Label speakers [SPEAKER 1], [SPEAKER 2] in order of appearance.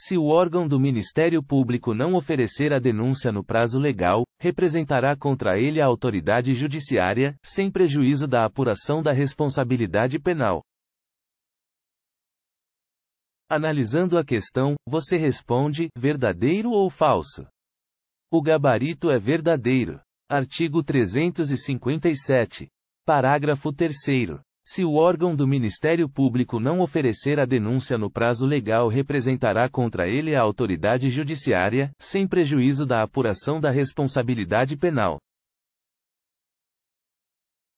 [SPEAKER 1] Se o órgão do Ministério Público não oferecer a denúncia no prazo legal, representará contra ele a autoridade judiciária, sem prejuízo da apuração da responsabilidade penal. Analisando a questão, você responde: verdadeiro ou falso? O gabarito é verdadeiro. Artigo 357. Parágrafo 3. Se o órgão do Ministério Público não oferecer a denúncia no prazo legal, representará contra ele a autoridade judiciária, sem prejuízo da apuração da responsabilidade penal.